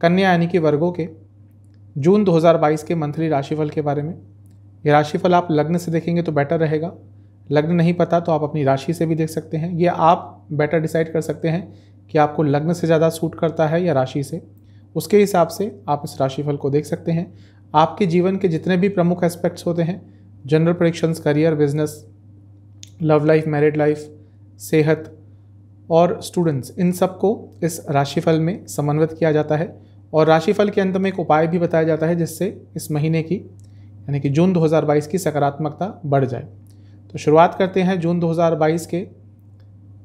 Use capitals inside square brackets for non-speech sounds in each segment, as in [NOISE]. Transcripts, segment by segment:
कन्या यानी कि वर्गों के जून 2022 के मंथली राशिफल के बारे में ये राशिफल आप लग्न से देखेंगे तो बेटर रहेगा लग्न नहीं पता तो आप अपनी राशि से भी देख सकते हैं ये आप बेटर डिसाइड कर सकते हैं कि आपको लग्न से ज़्यादा सूट करता है या राशि से उसके हिसाब से आप इस राशिफल को देख सकते हैं आपके जीवन के जितने भी प्रमुख एस्पेक्ट्स होते हैं general prediction career business love life married life सेहत और स्टूडेंट्स इन सबको इस राशिफल में समन्वित किया जाता है और राशिफल के अंत में एक उपाय भी बताया जाता है जिससे इस महीने की यानी कि जून 2022 की सकारात्मकता बढ़ जाए तो शुरुआत करते हैं जून 2022 के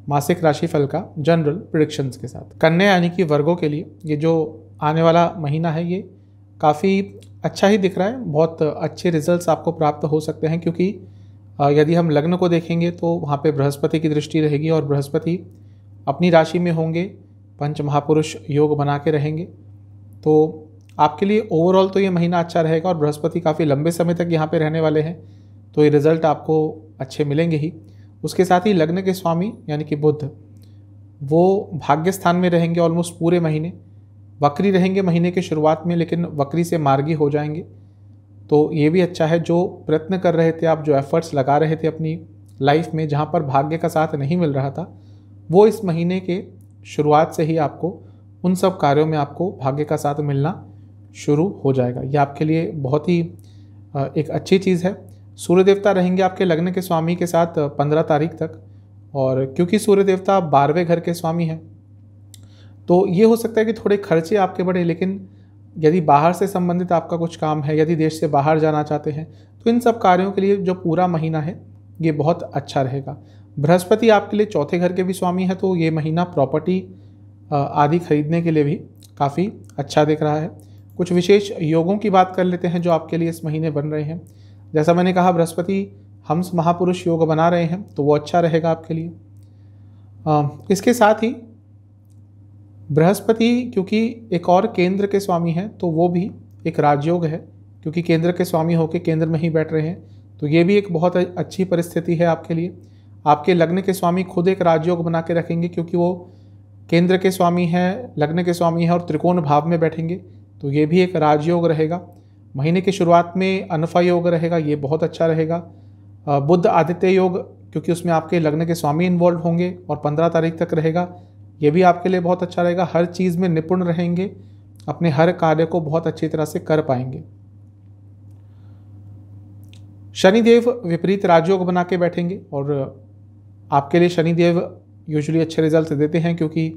मासिक राशिफल का जनरल प्रिडिक्शंस के साथ कन्या यानी कि वर्गों के लिए ये जो आने वाला महीना है ये काफ़ी अच्छा ही दिख रहा है बहुत अच्छे रिजल्ट्स आपको प्राप्त हो सकते हैं क्योंकि यदि हम लग्न को देखेंगे तो वहाँ पे बृहस्पति की दृष्टि रहेगी और बृहस्पति अपनी राशि में होंगे पंच महापुरुष योग बना के रहेंगे तो आपके लिए ओवरऑल तो ये महीना अच्छा रहेगा और बृहस्पति काफ़ी लंबे समय तक यहाँ पे रहने वाले हैं तो ये रिज़ल्ट आपको अच्छे मिलेंगे ही उसके साथ ही लग्न के स्वामी यानी कि बुद्ध वो भाग्य स्थान में रहेंगे ऑलमोस्ट पूरे महीने वक्री रहेंगे महीने के शुरुआत में लेकिन वक्री से मार्गी हो जाएंगे तो ये भी अच्छा है जो प्रयत्न कर रहे थे आप जो एफर्ट्स लगा रहे थे अपनी लाइफ में जहाँ पर भाग्य का साथ नहीं मिल रहा था वो इस महीने के शुरुआत से ही आपको उन सब कार्यों में आपको भाग्य का साथ मिलना शुरू हो जाएगा ये आपके लिए बहुत ही एक अच्छी चीज़ है सूर्य देवता रहेंगे आपके लग्न के स्वामी के साथ पंद्रह तारीख तक और क्योंकि सूर्य देवता बारहवें घर के स्वामी हैं तो ये हो सकता है कि थोड़े खर्चे आपके बढ़े लेकिन यदि बाहर से संबंधित आपका कुछ काम है यदि देश से बाहर जाना चाहते हैं तो इन सब कार्यों के लिए जो पूरा महीना है ये बहुत अच्छा रहेगा बृहस्पति आपके लिए चौथे घर के भी स्वामी है तो ये महीना प्रॉपर्टी आदि खरीदने के लिए भी काफ़ी अच्छा दिख रहा है कुछ विशेष योगों की बात कर लेते हैं जो आपके लिए इस महीने बन रहे हैं जैसा मैंने कहा बृहस्पति हम महापुरुष योग बना रहे हैं तो वो अच्छा रहेगा आपके लिए इसके साथ ही बृहस्पति क्योंकि एक और केंद्र के स्वामी हैं तो वो भी एक राजयोग है क्योंकि केंद्र के स्वामी होकर केंद्र में ही बैठ रहे हैं तो ये भी एक बहुत अच्छी परिस्थिति है आपके लिए आपके लग्न के स्वामी खुद एक राजयोग बना के रखेंगे क्योंकि वो केंद्र के स्वामी हैं लग्न के स्वामी हैं और त्रिकोण भाव में बैठेंगे तो ये भी एक राजयोग रहेगा महीने की शुरुआत में अनफा योग रहेगा ये बहुत अच्छा रहेगा बुद्ध आदित्य योग क्योंकि उसमें आपके लग्न के स्वामी इन्वॉल्व होंगे और पंद्रह तारीख तक रहेगा ये भी आपके लिए बहुत अच्छा रहेगा हर चीज़ में निपुण रहेंगे अपने हर कार्य को बहुत अच्छी तरह से कर पाएंगे शनिदेव विपरीत राजयोग बना के बैठेंगे और आपके लिए शनिदेव यूजुअली अच्छे रिजल्ट देते हैं क्योंकि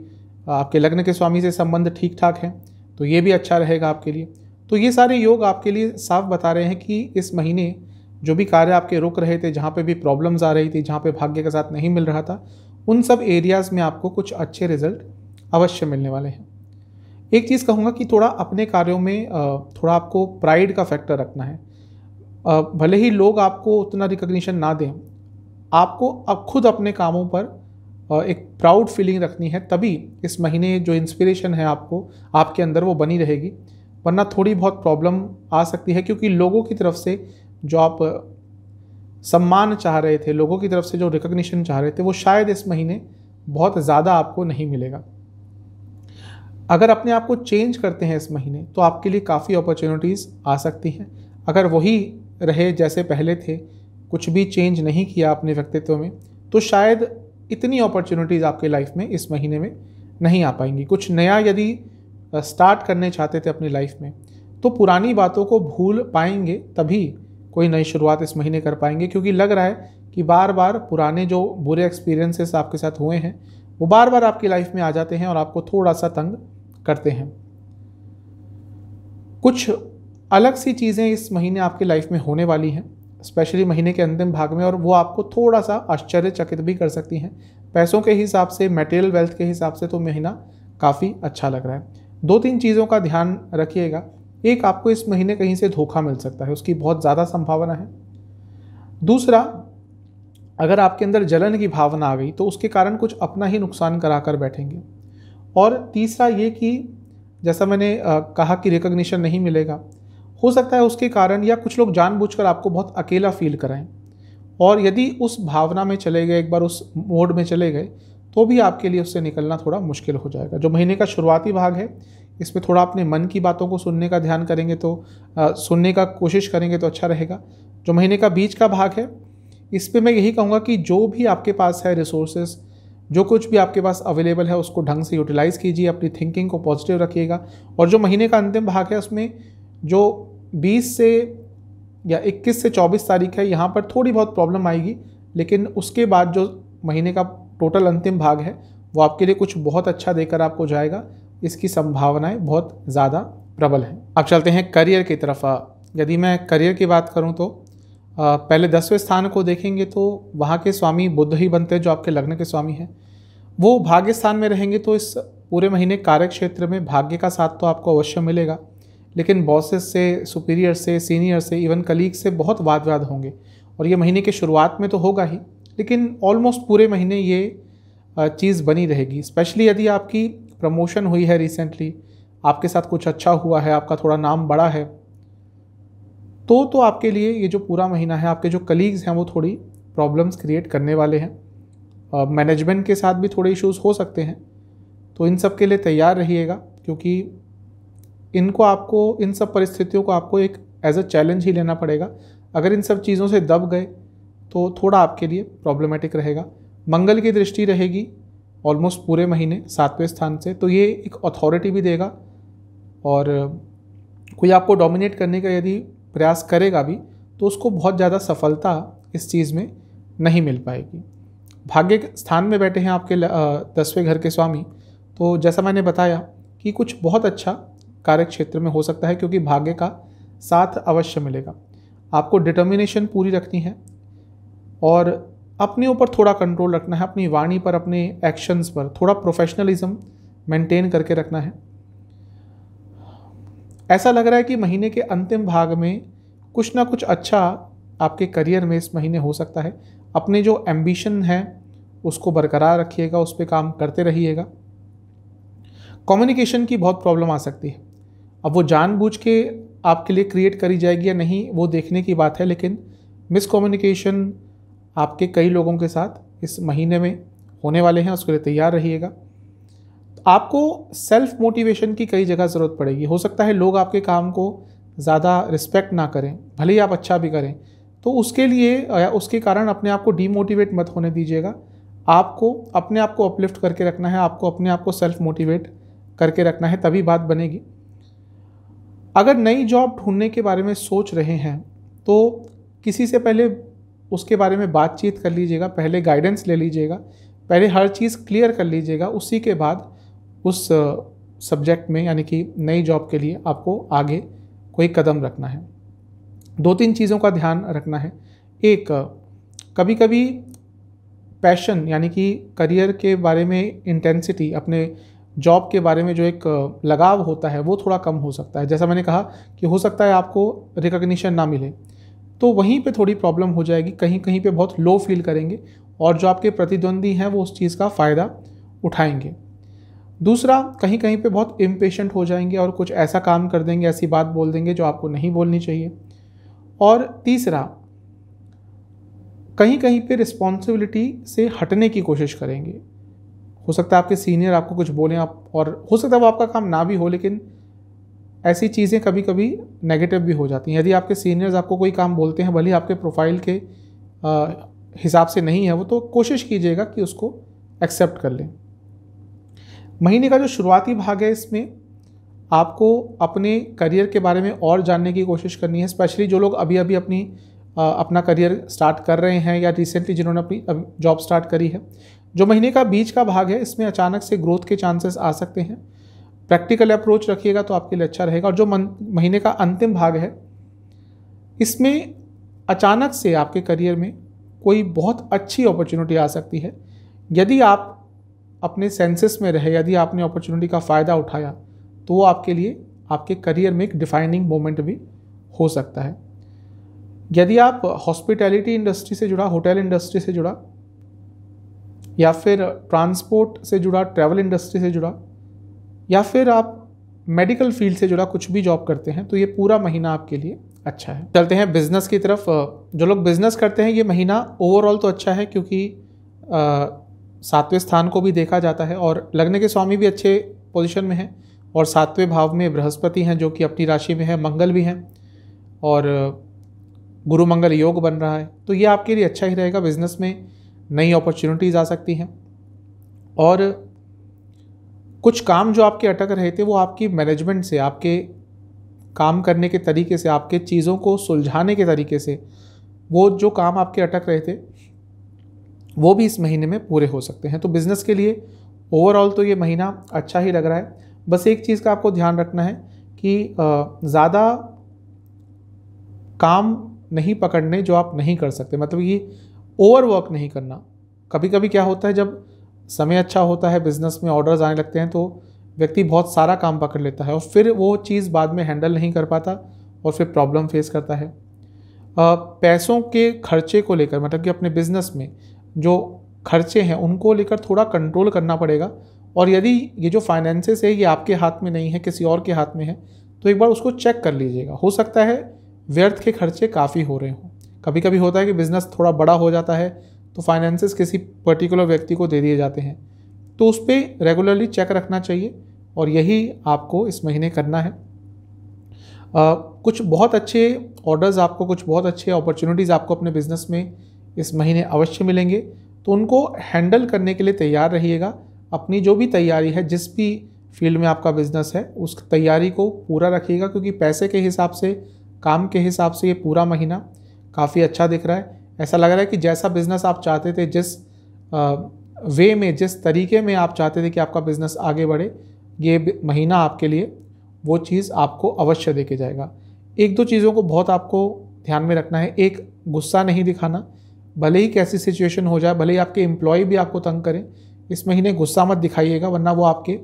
आपके लग्न के स्वामी से संबंध ठीक ठाक हैं तो ये भी अच्छा रहेगा आपके लिए तो ये सारे योग आपके लिए साफ बता रहे हैं कि इस महीने जो भी कार्य आपके रुक रहे थे जहाँ पे भी प्रॉब्लम्स आ रही थी जहाँ पे भाग्य के साथ नहीं मिल रहा था उन सब एरियाज़ में आपको कुछ अच्छे रिजल्ट अवश्य मिलने वाले हैं एक चीज़ कहूँगा कि थोड़ा अपने कार्यों में थोड़ा आपको प्राइड का फैक्टर रखना है भले ही लोग आपको उतना रिकग्निशन ना दें आपको अब खुद अपने कामों पर एक प्राउड फीलिंग रखनी है तभी इस महीने जो इंस्पिरेशन है आपको आपके अंदर वो बनी रहेगी वरना थोड़ी बहुत प्रॉब्लम आ सकती है क्योंकि लोगों की तरफ से जो आप सम्मान चाह रहे थे लोगों की तरफ से जो रिकग्निशन चाह रहे थे वो शायद इस महीने बहुत ज़्यादा आपको नहीं मिलेगा अगर अपने आप को चेंज करते हैं इस महीने तो आपके लिए काफ़ी अपॉर्चुनिटीज़ आ सकती हैं अगर वही रहे जैसे पहले थे कुछ भी चेंज नहीं किया अपने व्यक्तित्व में तो शायद इतनी अपॉर्चुनिटीज़ आपके लाइफ में इस महीने में नहीं आ पाएंगी कुछ नया यदि स्टार्ट करने चाहते थे अपनी लाइफ में तो पुरानी बातों को भूल पाएंगे तभी कोई नई शुरुआत इस महीने कर पाएंगे क्योंकि लग रहा है कि बार बार पुराने जो बुरे एक्सपीरियंसेस आपके साथ हुए हैं वो बार बार आपकी लाइफ में आ जाते हैं और आपको थोड़ा सा तंग करते हैं कुछ अलग सी चीज़ें इस महीने आपकी लाइफ में होने वाली हैं स्पेशली महीने के अंतिम भाग में और वो आपको थोड़ा सा आश्चर्यचकित भी कर सकती हैं पैसों के हिसाब से मटेरियल वेल्थ के हिसाब से तो महीना काफ़ी अच्छा लग रहा है दो तीन चीज़ों का ध्यान रखिएगा एक आपको इस महीने कहीं से धोखा मिल सकता है उसकी बहुत ज़्यादा संभावना है दूसरा अगर आपके अंदर जलन की भावना आ गई तो उसके कारण कुछ अपना ही नुकसान करा कर बैठेंगे और तीसरा ये कि जैसा मैंने कहा कि रिकग्निशन नहीं मिलेगा हो सकता है उसके कारण या कुछ लोग जानबूझकर आपको बहुत अकेला फील कराएं और यदि उस भावना में चले गए एक बार उस मोड में चले गए तो भी आपके लिए उससे निकलना थोड़ा मुश्किल हो जाएगा जो महीने का शुरुआती भाग है इसमें थोड़ा अपने मन की बातों को सुनने का ध्यान करेंगे तो आ, सुनने का कोशिश करेंगे तो अच्छा रहेगा जो महीने का बीच का भाग है इस पर मैं यही कहूँगा कि जो भी आपके पास है रिसोर्सेज जो कुछ भी आपके पास अवेलेबल है उसको ढंग से यूटिलाइज़ कीजिए अपनी थिंकिंग को पॉजिटिव रखिएगा और जो महीने का अंतिम भाग है उसमें जो 20 से या 21 से 24 तारीख है यहाँ पर थोड़ी बहुत प्रॉब्लम आएगी लेकिन उसके बाद जो महीने का टोटल अंतिम भाग है वो आपके लिए कुछ बहुत अच्छा देकर आपको जाएगा इसकी संभावनाएं बहुत ज़्यादा प्रबल हैं अब चलते हैं करियर की तरफ यदि मैं करियर की बात करूँ तो पहले दसवें स्थान को देखेंगे तो वहाँ के स्वामी बुद्ध ही बनते हैं जो आपके लग्न के स्वामी हैं वो भाग्य स्थान में रहेंगे तो इस पूरे महीने कार्य क्षेत्र में भाग्य का साथ तो आपको अवश्य मिलेगा लेकिन बॉसेस से सुपीरियर से सीनियर से इवन कलीग से बहुत वाद विवाद होंगे और ये महीने के शुरुआत में तो होगा ही लेकिन ऑलमोस्ट पूरे महीने ये चीज़ बनी रहेगी स्पेशली यदि आपकी प्रमोशन हुई है रिसेंटली आपके साथ कुछ अच्छा हुआ है आपका थोड़ा नाम बड़ा है तो तो आपके लिए ये जो पूरा महीना है आपके जो कलीग्स हैं वो थोड़ी प्रॉब्लम्स क्रिएट करने वाले हैं मैनेजमेंट के साथ भी थोड़े इश्यूज हो सकते हैं तो इन सब के लिए तैयार रहिएगा क्योंकि इनको आपको इन सब परिस्थितियों को आपको एक एज अ चैलेंज ही लेना पड़ेगा अगर इन सब चीज़ों से दब गए तो थोड़ा आपके लिए प्रॉब्लमेटिक रहेगा मंगल की दृष्टि रहेगी ऑलमोस्ट पूरे महीने सातवें स्थान से तो ये एक अथॉरिटी भी देगा और कोई आपको डोमिनेट करने का यदि प्रयास करेगा भी तो उसको बहुत ज़्यादा सफलता इस चीज़ में नहीं मिल पाएगी भाग्य स्थान में बैठे हैं आपके दसवें घर के स्वामी तो जैसा मैंने बताया कि कुछ बहुत अच्छा कार्य क्षेत्र में हो सकता है क्योंकि भाग्य का साथ अवश्य मिलेगा आपको डिटर्मिनेशन पूरी रखनी है और अपने ऊपर थोड़ा कंट्रोल रखना है अपनी वाणी पर अपने एक्शंस पर थोड़ा प्रोफेशनलिज्म मेंटेन करके रखना है ऐसा लग रहा है कि महीने के अंतिम भाग में कुछ ना कुछ अच्छा आपके करियर में इस महीने हो सकता है अपने जो एम्बिशन है उसको बरकरार रखिएगा उस पर काम करते रहिएगा कम्युनिकेशन की बहुत प्रॉब्लम आ सकती है अब वो जानबूझ के आपके लिए क्रिएट करी जाएगी या नहीं वो देखने की बात है लेकिन मिसकम्युनिकेशन आपके कई लोगों के साथ इस महीने में होने वाले हैं उसके लिए तैयार रहिएगा आपको सेल्फ मोटिवेशन की कई जगह ज़रूरत पड़ेगी हो सकता है लोग आपके काम को ज़्यादा रिस्पेक्ट ना करें भले ही आप अच्छा भी करें तो उसके लिए या उसके कारण अपने आप को डीमोटिवेट मत होने दीजिएगा आपको अपने आप को अपलिफ्ट करके रखना है आपको अपने आप को सेल्फ मोटिवेट करके रखना है तभी बात बनेगी अगर नई जॉब ढूंढने के बारे में सोच रहे हैं तो किसी से पहले उसके बारे में बातचीत कर लीजिएगा पहले गाइडेंस ले लीजिएगा पहले हर चीज़ क्लियर कर लीजिएगा उसी के बाद उस सब्जेक्ट में यानी कि नई जॉब के लिए आपको आगे कोई कदम रखना है दो तीन चीज़ों का ध्यान रखना है एक कभी कभी पैशन यानी कि करियर के बारे में इंटेंसिटी अपने जॉब के बारे में जो एक लगाव होता है वो थोड़ा कम हो सकता है जैसा मैंने कहा कि हो सकता है आपको रिकग्निशन ना मिले तो वहीं पे थोड़ी प्रॉब्लम हो जाएगी कहीं कहीं पे बहुत लो फील करेंगे और जो आपके प्रतिद्वंदी हैं वो उस चीज़ का फ़ायदा उठाएंगे दूसरा कहीं कहीं पे बहुत इम्पेशेंट हो जाएंगे और कुछ ऐसा काम कर देंगे ऐसी बात बोल देंगे जो आपको नहीं बोलनी चाहिए और तीसरा कहीं कहीं पे रिस्पॉन्सिबिलिटी से हटने की कोशिश करेंगे हो सकता है आपके सीनियर आपको कुछ बोलें आप और हो सकता है वो आपका काम ना भी हो लेकिन ऐसी चीज़ें कभी कभी नेगेटिव भी हो जाती हैं यदि आपके सीनियर्स आपको कोई काम बोलते हैं भले आपके प्रोफाइल के हिसाब से नहीं है वो तो कोशिश कीजिएगा कि उसको एक्सेप्ट कर लें महीने का जो शुरुआती भाग है इसमें आपको अपने करियर के बारे में और जानने की कोशिश करनी है स्पेशली जो लोग अभी अभी अपनी अपना करियर स्टार्ट कर रहे हैं या रिसेंटली जिन्होंने अपनी जॉब स्टार्ट करी है जो महीने का बीच का भाग है इसमें अचानक से ग्रोथ के चांसेस आ सकते हैं प्रैक्टिकल अप्रोच रखिएगा तो आपके लिए अच्छा रहेगा और जो महीने का अंतिम भाग है इसमें अचानक से आपके करियर में कोई बहुत अच्छी अपॉर्चुनिटी आ सकती है यदि आप अपने सेंसेस में रहे यदि आपने अपॉर्चुनिटी का फ़ायदा उठाया तो वो आपके लिए आपके करियर में एक डिफाइनिंग मोमेंट भी हो सकता है यदि आप हॉस्पिटैलिटी इंडस्ट्री से जुड़ा होटल इंडस्ट्री से जुड़ा या फिर ट्रांसपोर्ट से जुड़ा ट्रैवल इंडस्ट्री से जुड़ा या फिर आप मेडिकल फील्ड से जुड़ा कुछ भी जॉब करते हैं तो ये पूरा महीना आपके लिए अच्छा है चलते हैं बिज़नेस की तरफ जो लोग बिज़नेस करते हैं ये महीना ओवरऑल तो अच्छा है क्योंकि सातवें स्थान को भी देखा जाता है और लगने के स्वामी भी अच्छे पोजिशन में हैं और सातवें भाव में बृहस्पति हैं जो कि अपनी राशि में है मंगल भी हैं और गुरु मंगल योग बन रहा है तो ये आपके लिए अच्छा ही रहेगा बिज़नेस में नई अपॉर्चुनिटीज़ आ सकती हैं और कुछ काम जो आपके अटक रहे थे वो आपकी मैनेजमेंट से आपके काम करने के तरीके से आपके चीज़ों को सुलझाने के तरीके से वो जो काम आपके अटक रहे थे वो भी इस महीने में पूरे हो सकते हैं तो बिज़नेस के लिए ओवरऑल तो ये महीना अच्छा ही लग रहा है बस एक चीज़ का आपको ध्यान रखना है कि ज़्यादा काम नहीं पकड़ने जो आप नहीं कर सकते मतलब कि ओवरवर्क नहीं करना कभी कभी क्या होता है जब समय अच्छा होता है बिजनेस में ऑर्डर्स आने लगते हैं तो व्यक्ति बहुत सारा काम पकड़ लेता है और फिर वो चीज़ बाद में हैंडल नहीं कर पाता और फिर प्रॉब्लम फेस करता है पैसों के खर्चे को लेकर मतलब कि अपने बिजनेस में जो खर्चे हैं उनको लेकर थोड़ा कंट्रोल करना पड़ेगा और यदि ये जो फाइनेंसेस है ये आपके हाथ में नहीं है किसी और के हाथ में है तो एक बार उसको चेक कर लीजिएगा हो सकता है व्यर्थ के खर्चे काफ़ी हो रहे हों कभी कभी होता है कि बिज़नेस थोड़ा बड़ा हो जाता है तो फाइनेंसेस किसी पर्टिकुलर व्यक्ति को दे दिए जाते हैं तो उस पर रेगुलरली चेक रखना चाहिए और यही आपको इस महीने करना है आ, कुछ बहुत अच्छे ऑर्डर्स आपको कुछ बहुत अच्छे अपॉर्चुनिटीज़ आपको अपने बिज़नेस में इस महीने अवश्य मिलेंगे तो उनको हैंडल करने के लिए तैयार रहिएगा अपनी जो भी तैयारी है जिस भी फील्ड में आपका बिज़नेस है उस तैयारी को पूरा रखिएगा क्योंकि पैसे के हिसाब से काम के हिसाब से ये पूरा महीना काफ़ी अच्छा दिख रहा है ऐसा लग रहा है कि जैसा बिज़नेस आप चाहते थे जिस वे में जिस तरीके में आप चाहते थे कि आपका बिज़नेस आगे बढ़े ये महीना आपके लिए वो चीज़ आपको अवश्य देके जाएगा एक दो चीज़ों को बहुत आपको ध्यान में रखना है एक गुस्सा नहीं दिखाना भले ही कैसी सिचुएशन हो जाए भले ही आपके एम्प्लॉय भी आपको तंग करें इस महीने गुस्सा मत दिखाइएगा वरना वो आपके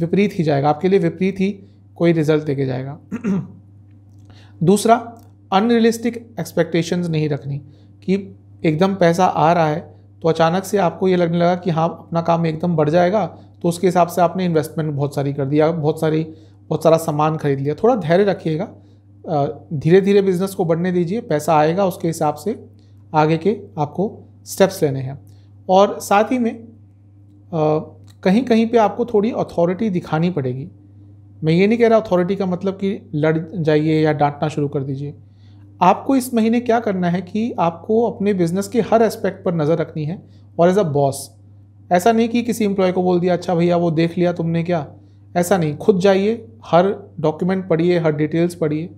विपरीत ही जाएगा आपके लिए विपरीत ही कोई रिजल्ट देके जाएगा [CLEARS THROAT] दूसरा अनरियलिस्टिक एक्सपेक्टेशन नहीं रखनी कि एकदम पैसा आ रहा है तो अचानक से आपको ये लगने लगा कि हाँ अपना काम एकदम बढ़ जाएगा तो उसके हिसाब से आपने इन्वेस्टमेंट बहुत सारी कर दिया बहुत सारी बहुत सारा सामान खरीद लिया थोड़ा धैर्य रखिएगा धीरे धीरे बिजनेस को बढ़ने दीजिए पैसा आएगा उसके हिसाब से आगे के आपको स्टेप्स लेने हैं और साथ ही में आ, कहीं कहीं पे आपको थोड़ी अथॉरिटी दिखानी पड़ेगी मैं ये नहीं कह रहा अथॉरिटी का मतलब कि लड़ जाइए या डांटना शुरू कर दीजिए आपको इस महीने क्या करना है कि आपको अपने बिजनेस के हर एस्पेक्ट पर नज़र रखनी है और एज अ बॉस ऐसा नहीं कि किसी एम्प्लॉय को बोल दिया अच्छा भैया वो देख लिया तुमने क्या ऐसा नहीं खुद जाइए हर डॉक्यूमेंट पढ़िए हर डिटेल्स पढ़िए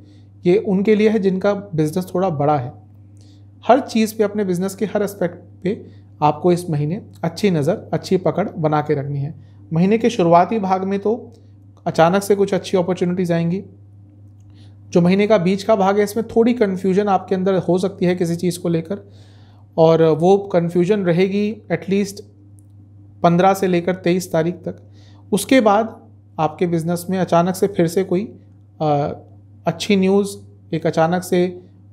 ये उनके लिए है जिनका बिज़नेस थोड़ा बड़ा है हर चीज़ पे अपने बिज़नेस के हर एस्पेक्ट पे आपको इस महीने अच्छी नज़र अच्छी पकड़ बना के रखनी है महीने के शुरुआती भाग में तो अचानक से कुछ अच्छी अपॉर्चुनिटीज़ आएंगी जो महीने का बीच का भाग है इसमें थोड़ी कन्फ्यूजन आपके अंदर हो सकती है किसी चीज़ को लेकर और वो कन्फ्यूजन रहेगी एटलीस्ट पंद्रह से लेकर तेईस तारीख तक उसके बाद आपके बिज़नेस में अचानक से फिर से कोई आ, अच्छी न्यूज़ एक अचानक से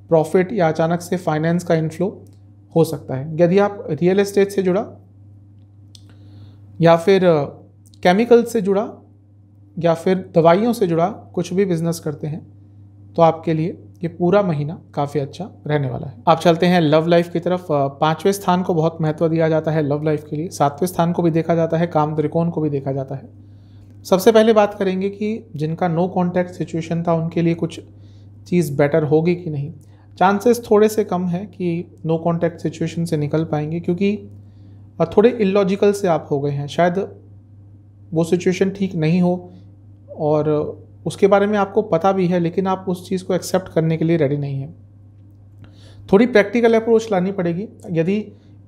प्रॉफिट या अचानक से फाइनेंस का इनफ्लो हो सकता है यदि आप रियल एस्टेट से जुड़ा या फिर केमिकल से जुड़ा या फिर दवाइयों से जुड़ा कुछ भी बिज़नेस करते हैं तो आपके लिए ये पूरा महीना काफ़ी अच्छा रहने वाला है आप चलते हैं लव लाइफ की तरफ पांचवें स्थान को बहुत महत्व दिया जाता है लव लाइफ के लिए सातवें स्थान को भी देखा जाता है काम त्रिकोण को भी देखा जाता है सबसे पहले बात करेंगे कि जिनका नो कॉन्टैक्ट सिचुएशन था उनके लिए कुछ चीज़ बेटर होगी कि नहीं चांसेस थोड़े से कम है कि नो कॉन्टैक्ट सिचुएशन से निकल पाएंगे क्योंकि थोड़े इलॉजिकल से आप हो गए हैं शायद वो सिचुएशन ठीक नहीं हो और उसके बारे में आपको पता भी है लेकिन आप उस चीज़ को एक्सेप्ट करने के लिए रेडी नहीं है थोड़ी प्रैक्टिकल अप्रोच लानी पड़ेगी यदि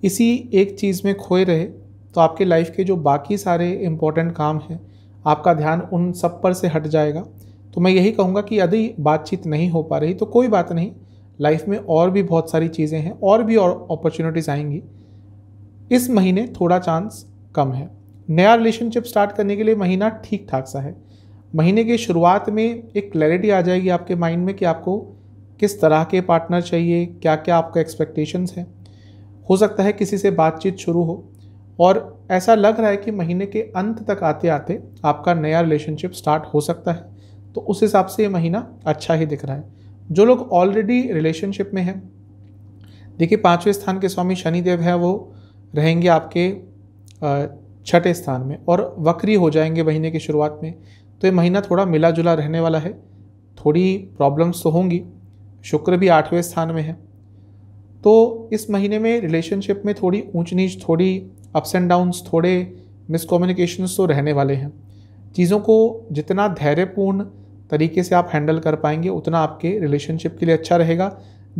इसी एक चीज़ में खोए रहे तो आपके लाइफ के जो बाकी सारे इम्पोर्टेंट काम हैं आपका ध्यान उन सब पर से हट जाएगा तो मैं यही कहूँगा कि यदि बातचीत नहीं हो पा रही तो कोई बात नहीं लाइफ में और भी बहुत सारी चीज़ें हैं और भी और अपॉर्चुनिटीज़ आएंगी इस महीने थोड़ा चांस कम है नया रिलेशनशिप स्टार्ट करने के लिए महीना ठीक ठाक सा है महीने की शुरुआत में एक क्लैरिटी आ जाएगी आपके माइंड में कि आपको किस तरह के पार्टनर चाहिए क्या क्या आपका एक्सपेक्टेशंस हैं हो सकता है किसी से बातचीत शुरू हो और ऐसा लग रहा है कि महीने के अंत तक आते आते आपका नया रिलेशनशिप स्टार्ट हो सकता है तो उस हिसाब से ये महीना अच्छा ही दिख रहा है जो लोग ऑलरेडी रिलेशनशिप में हैं देखिए पाँचवें स्थान के स्वामी शनिदेव है वो रहेंगे आपके छठे स्थान में और वक्री हो जाएंगे महीने की शुरुआत में तो ये महीना थोड़ा मिला जुला रहने वाला है थोड़ी प्रॉब्लम्स तो होंगी शुक्र भी आठवें स्थान में है तो इस महीने में रिलेशनशिप में थोड़ी ऊंच नीच थोड़ी अप्स एंड डाउन्स थोड़े मिसकम्युनिकेशंस तो रहने वाले हैं चीज़ों को जितना धैर्यपूर्ण तरीके से आप हैंडल कर पाएंगे उतना आपके रिलेशनशिप के लिए अच्छा रहेगा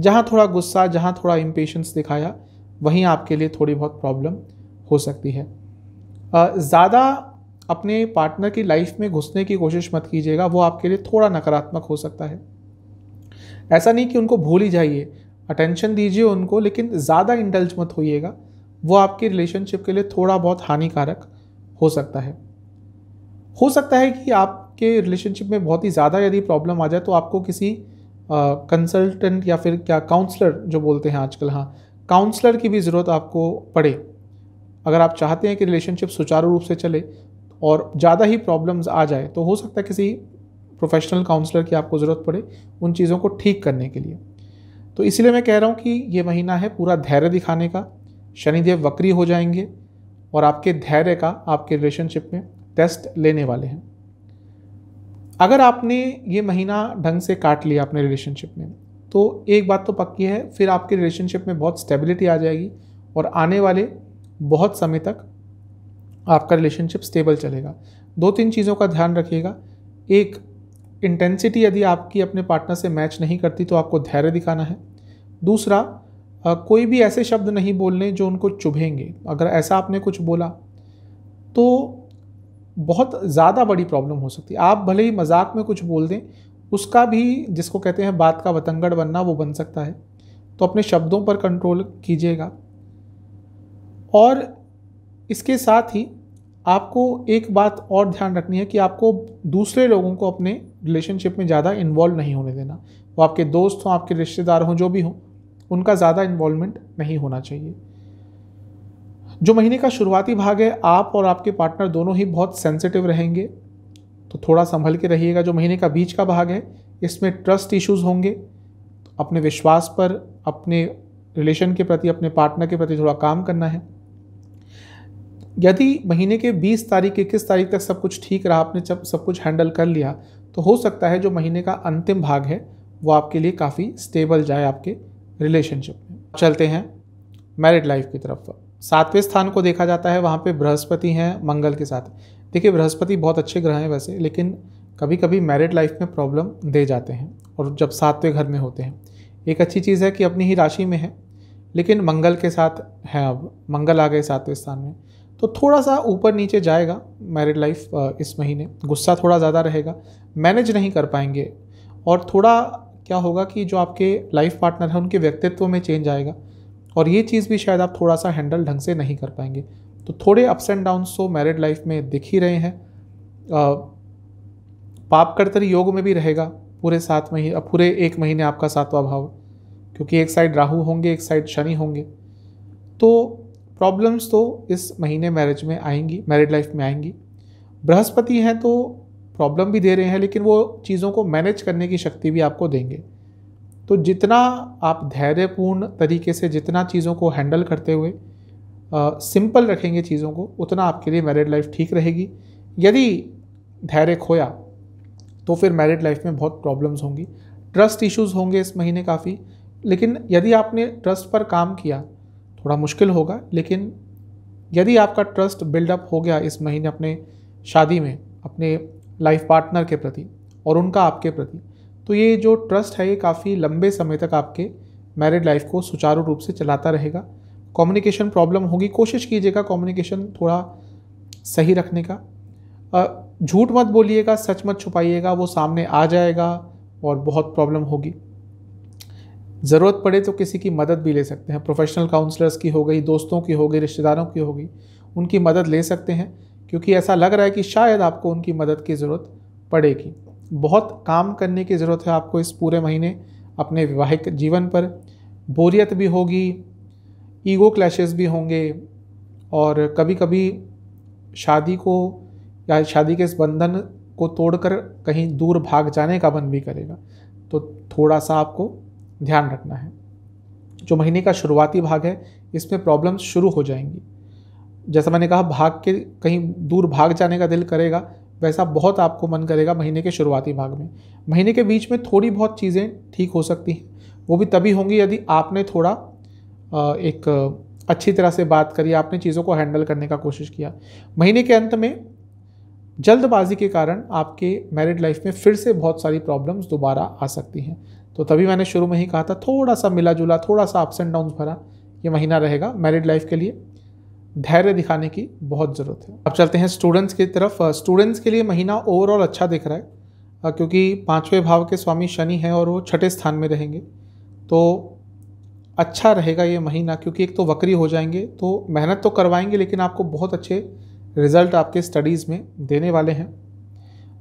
जहाँ थोड़ा गुस्सा जहाँ थोड़ा इम्पेशंस दिखाया वहीं आपके लिए थोड़ी बहुत प्रॉब्लम हो सकती है ज़्यादा अपने पार्टनर की लाइफ में घुसने की कोशिश मत कीजिएगा वो आपके लिए थोड़ा नकारात्मक हो सकता है ऐसा नहीं कि उनको भूल ही जाइए अटेंशन दीजिए उनको लेकिन ज़्यादा इंडल्ज मत होइएगा वो आपके रिलेशनशिप के लिए थोड़ा बहुत हानिकारक हो सकता है हो सकता है कि आपके रिलेशनशिप में बहुत ही ज़्यादा यदि प्रॉब्लम आ जाए तो आपको किसी कंसल्टेंट या फिर क्या काउंसलर जो बोलते हैं आजकल हाँ काउंसलर की भी ज़रूरत आपको पड़े अगर आप चाहते हैं कि रिलेशनशिप सुचारू रूप से चले और ज़्यादा ही प्रॉब्लम्स आ जाए तो हो सकता है किसी प्रोफेशनल काउंसलर की आपको ज़रूरत पड़े उन चीज़ों को ठीक करने के लिए तो इसलिए मैं कह रहा हूँ कि ये महीना है पूरा धैर्य दिखाने का शनिदेव वक्री हो जाएंगे और आपके धैर्य का आपके रिलेशनशिप में टेस्ट लेने वाले हैं अगर आपने ये महीना ढंग से काट लिया अपने रिलेशनशिप में तो एक बात तो पक्की है फिर आपके रिलेशनशिप में बहुत स्टेबिलिटी आ जाएगी और आने वाले बहुत समय तक आपका रिलेशनशिप स्टेबल चलेगा दो तीन चीज़ों का ध्यान रखिएगा एक इंटेंसिटी यदि आपकी अपने पार्टनर से मैच नहीं करती तो आपको धैर्य दिखाना है दूसरा कोई भी ऐसे शब्द नहीं बोलने जो उनको चुभेंगे अगर ऐसा आपने कुछ बोला तो बहुत ज़्यादा बड़ी प्रॉब्लम हो सकती है आप भले ही मजाक में कुछ बोल दें उसका भी जिसको कहते हैं बात का वतंगड़ बनना वो बन सकता है तो अपने शब्दों पर कंट्रोल कीजिएगा और इसके साथ ही आपको एक बात और ध्यान रखनी है कि आपको दूसरे लोगों को अपने रिलेशनशिप में ज़्यादा इन्वॉल्व नहीं होने देना वो आपके दोस्त हों आपके रिश्तेदार हों जो भी हों उनका ज़्यादा इन्वॉल्वमेंट नहीं होना चाहिए जो महीने का शुरुआती भाग है आप और आपके पार्टनर दोनों ही बहुत सेंसिटिव रहेंगे तो थोड़ा संभल के रहिएगा जो महीने का बीच का भाग है इसमें ट्रस्ट इश्यूज होंगे अपने विश्वास पर अपने रिलेशन के प्रति अपने पार्टनर के प्रति थोड़ा काम करना है यदि महीने के 20 तारीख के किस तारीख तक सब कुछ ठीक रहा आपने जब सब कुछ हैंडल कर लिया तो हो सकता है जो महीने का अंतिम भाग है वो आपके लिए काफ़ी स्टेबल जाए आपके रिलेशनशिप में चलते हैं मैरिड लाइफ की तरफ सातवें स्थान को देखा जाता है वहाँ पे बृहस्पति हैं मंगल के साथ देखिए बृहस्पति बहुत अच्छे ग्रह हैं वैसे लेकिन कभी कभी मैरिड लाइफ में प्रॉब्लम दे जाते हैं और जब सातवें घर में होते हैं एक अच्छी चीज़ है कि अपनी ही राशि में है लेकिन मंगल के साथ हैं अब मंगल आ गए सातवें स्थान में तो थोड़ा सा ऊपर नीचे जाएगा मैरिड लाइफ इस महीने गुस्सा थोड़ा ज़्यादा रहेगा मैनेज नहीं कर पाएंगे और थोड़ा क्या होगा कि जो आपके लाइफ पार्टनर हैं उनके व्यक्तित्व में चेंज आएगा और ये चीज़ भी शायद आप थोड़ा सा हैंडल ढंग से नहीं कर पाएंगे तो थोड़े अप्स एंड डाउन्स तो मैरिड लाइफ में दिख ही रहे हैं पाप कर्तरी योग में भी रहेगा पूरे सात महीने पूरे एक महीने आपका सातवा भाव क्योंकि एक साइड राहु होंगे एक साइड शनि होंगे तो प्रॉब्लम्स तो इस महीने मैरिज में आएंगी मैरिड लाइफ में आएंगी बृहस्पति हैं तो प्रॉब्लम भी दे रहे हैं लेकिन वो चीज़ों को मैनेज करने की शक्ति भी आपको देंगे तो जितना आप धैर्यपूर्ण तरीके से जितना चीज़ों को हैंडल करते हुए सिंपल रखेंगे चीज़ों को उतना आपके लिए मैरिड लाइफ ठीक रहेगी यदि धैर्य खोया तो फिर मैरिड लाइफ में बहुत प्रॉब्लम्स होंगी ट्रस्ट इश्यूज होंगे इस महीने काफ़ी लेकिन यदि आपने ट्रस्ट पर काम किया थोड़ा मुश्किल होगा लेकिन यदि आपका ट्रस्ट बिल्डअप हो गया इस महीने अपने शादी में अपने लाइफ पार्टनर के प्रति और उनका आपके प्रति तो ये जो ट्रस्ट है ये काफ़ी लंबे समय तक आपके मैरिड लाइफ को सुचारू रूप से चलाता रहेगा कम्युनिकेशन प्रॉब्लम होगी कोशिश कीजिएगा कम्युनिकेशन थोड़ा सही रखने का झूठ मत बोलिएगा सच मत छुपाइएगा वो सामने आ जाएगा और बहुत प्रॉब्लम होगी ज़रूरत पड़े तो किसी की मदद भी ले सकते हैं प्रोफेशनल काउंसलर्स की हो गई दोस्तों की हो गई रिश्तेदारों की हो गई उनकी मदद ले सकते हैं क्योंकि ऐसा लग रहा है कि शायद आपको उनकी मदद की ज़रूरत पड़ेगी बहुत काम करने की ज़रूरत है आपको इस पूरे महीने अपने वैवाहिक जीवन पर बोरियत भी होगी ईगो क्लैशेस भी होंगे और कभी कभी शादी को या शादी के इस बंधन को तोड़कर कहीं दूर भाग जाने का मन भी करेगा तो थोड़ा सा आपको ध्यान रखना है जो महीने का शुरुआती भाग है इसमें प्रॉब्लम्स शुरू हो जाएंगी जैसा मैंने कहा भाग के कहीं दूर भाग जाने का दिल करेगा वैसा बहुत आपको मन करेगा महीने के शुरुआती भाग में महीने के बीच में थोड़ी बहुत चीज़ें ठीक हो सकती हैं वो भी तभी होंगी यदि आपने थोड़ा एक अच्छी तरह से बात करी आपने चीज़ों को हैंडल करने का कोशिश किया महीने के अंत में जल्दबाजी के कारण आपके मैरिड लाइफ में फिर से बहुत सारी प्रॉब्लम्स दोबारा आ सकती हैं तो तभी मैंने शुरू में ही कहा था थोड़ा सा मिला जुला थोड़ा सा अप्स एंड डाउन भरा ये महीना रहेगा मैरिड लाइफ के लिए धैर्य दिखाने की बहुत ज़रूरत है अब चलते हैं स्टूडेंट्स की तरफ स्टूडेंट्स के लिए महीना ओवरऑल अच्छा दिख रहा है क्योंकि पाँचवें भाव के स्वामी शनि हैं और वो छठे स्थान में रहेंगे तो अच्छा रहेगा ये महीना क्योंकि एक तो वक्री हो जाएंगे तो मेहनत तो करवाएंगे लेकिन आपको बहुत अच्छे रिजल्ट आपके स्टडीज़ में देने वाले हैं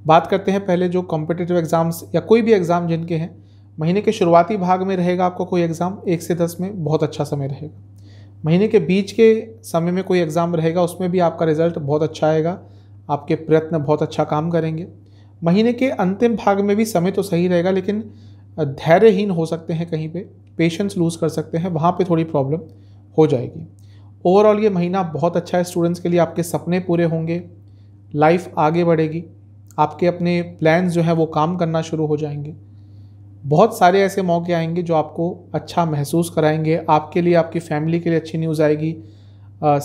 बात करते हैं पहले जो कॉम्पिटिटिव एग्ज़ाम्स या कोई भी एग्ज़ाम जिनके हैं महीने के शुरुआती भाग में रहेगा आपको कोई एग्ज़ाम एक से दस में बहुत अच्छा समय रहेगा महीने के बीच के समय में कोई एग्ज़ाम रहेगा उसमें भी आपका रिजल्ट बहुत अच्छा आएगा आपके प्रयत्न बहुत अच्छा काम करेंगे महीने के अंतिम भाग में भी समय तो सही रहेगा लेकिन धैर्यहीन हो सकते हैं कहीं पे पेशेंस लूज़ कर सकते हैं वहाँ पे थोड़ी प्रॉब्लम हो जाएगी ओवरऑल ये महीना बहुत अच्छा है स्टूडेंट्स के लिए आपके सपने पूरे होंगे लाइफ आगे बढ़ेगी आपके अपने प्लान्स जो हैं वो काम करना शुरू हो जाएंगे बहुत सारे ऐसे मौके आएंगे जो आपको अच्छा महसूस कराएंगे आपके लिए आपकी फैमिली के लिए अच्छी न्यूज़ आएगी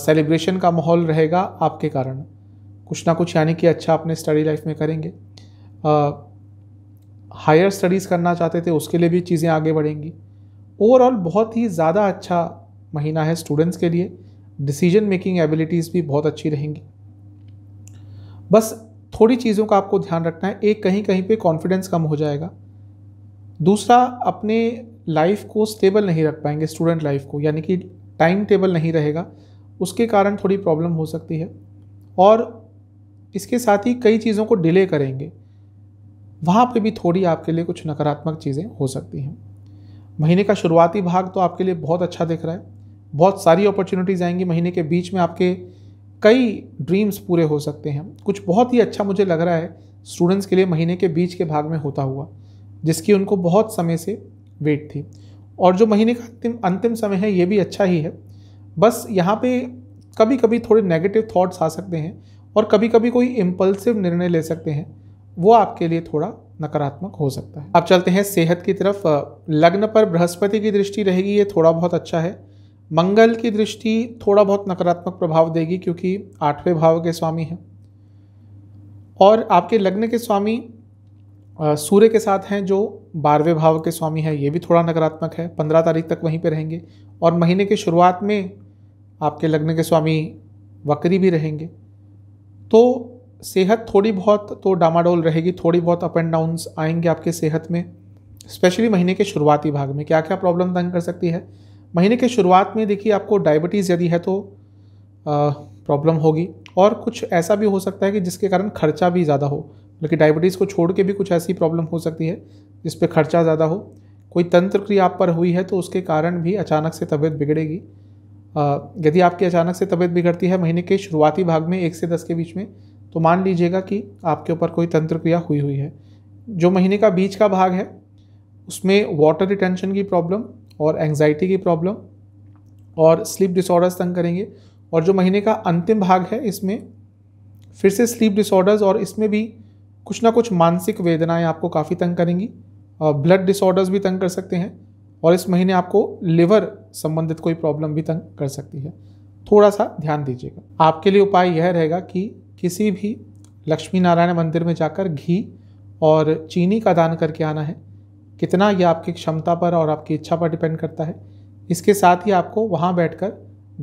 सेलिब्रेशन का माहौल रहेगा आपके कारण कुछ ना कुछ यानी कि अच्छा अपने स्टडी लाइफ में करेंगे हायर स्टडीज़ करना चाहते थे उसके लिए भी चीज़ें आगे बढ़ेंगी ओवरऑल बहुत ही ज़्यादा अच्छा महीना है स्टूडेंट्स के लिए डिसीजन मेकिंग एबिलिटीज़ भी बहुत अच्छी रहेंगी बस थोड़ी चीज़ों का आपको ध्यान रखना है एक कहीं कहीं पे कॉन्फिडेंस कम हो जाएगा दूसरा अपने लाइफ को स्टेबल नहीं रख पाएंगे स्टूडेंट लाइफ को यानी कि टाइम टेबल नहीं रहेगा उसके कारण थोड़ी प्रॉब्लम हो सकती है और इसके साथ ही कई चीज़ों को डिले करेंगे वहाँ पे भी थोड़ी आपके लिए कुछ नकारात्मक चीज़ें हो सकती हैं महीने का शुरुआती भाग तो आपके लिए बहुत अच्छा दिख रहा है बहुत सारी अपॉर्चुनिटीज़ आएंगी महीने के बीच में आपके कई ड्रीम्स पूरे हो सकते हैं कुछ बहुत ही अच्छा मुझे लग रहा है स्टूडेंट्स के लिए महीने के बीच के भाग में होता हुआ जिसकी उनको बहुत समय से वेट थी और जो महीने का अंतिम अंतिम समय है ये भी अच्छा ही है बस यहाँ पे कभी कभी थोड़े नेगेटिव थॉट्स आ सकते हैं और कभी कभी कोई इम्पल्सिव निर्णय ले सकते हैं वो आपके लिए थोड़ा नकारात्मक हो सकता है आप चलते हैं सेहत की तरफ लग्न पर बृहस्पति की दृष्टि रहेगी ये थोड़ा बहुत अच्छा है मंगल की दृष्टि थोड़ा बहुत नकारात्मक प्रभाव देगी क्योंकि आठवें भाव के स्वामी हैं और आपके लग्न के स्वामी सूर्य के साथ हैं जो बारहवें भाव के स्वामी हैं ये भी थोड़ा नकारात्मक है पंद्रह तारीख तक वहीं पर रहेंगे और महीने की शुरुआत में आपके लग्न के स्वामी वक्री भी रहेंगे तो सेहत थोड़ी बहुत तो डामाडोल रहेगी थोड़ी बहुत अप एंड डाउन्स आएंगे आपके सेहत में स्पेशली महीने के शुरुआती भाग में क्या क्या प्रॉब्लम तंग कर सकती है महीने के शुरुआत में देखिए आपको डायबिटीज़ यदि है तो प्रॉब्लम होगी और कुछ ऐसा भी हो सकता है कि जिसके कारण खर्चा भी ज़्यादा हो लेकिन डायबिटीज़ को छोड़ के भी कुछ ऐसी प्रॉब्लम हो सकती है जिस पर खर्चा ज़्यादा हो कोई तंत्र क्रिया आप पर हुई है तो उसके कारण भी अचानक से तबीयत बिगड़ेगी यदि आपकी अचानक से तबीयत बिगड़ती है महीने के शुरुआती भाग में एक से दस के बीच में तो मान लीजिएगा कि आपके ऊपर कोई तंत्र क्रिया हुई हुई है जो महीने का बीच का भाग है उसमें वाटर रिटेंशन की प्रॉब्लम और एंग्जाइटी की प्रॉब्लम और स्लीप डिसऑर्डर्स तंग करेंगे और जो महीने का अंतिम भाग है इसमें फिर से स्लीप डिसऑर्डर्स और इसमें भी कुछ ना कुछ मानसिक वेदनाएं आपको काफ़ी तंग करेंगी ब्लड डिसऑर्डर्स भी तंग कर सकते हैं और इस महीने आपको लिवर संबंधित कोई प्रॉब्लम भी तंग कर सकती है थोड़ा सा ध्यान दीजिएगा आपके लिए उपाय यह रहेगा कि किसी भी लक्ष्मी नारायण मंदिर में जाकर घी और चीनी का दान करके आना है कितना यह आपकी क्षमता पर और आपकी इच्छा पर डिपेंड करता है इसके साथ ही आपको वहाँ बैठकर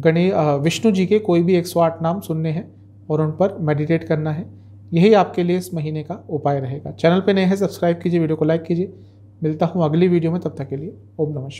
गणेश विष्णु जी के कोई भी एक सौ आठ नाम सुनने हैं और उन पर मेडिटेट करना है यही आपके लिए इस महीने का उपाय रहेगा चैनल पर नए हैं सब्सक्राइब कीजिए वीडियो को लाइक कीजिए मिलता हूँ अगली वीडियो में तब तक के लिए ओम नमस्कार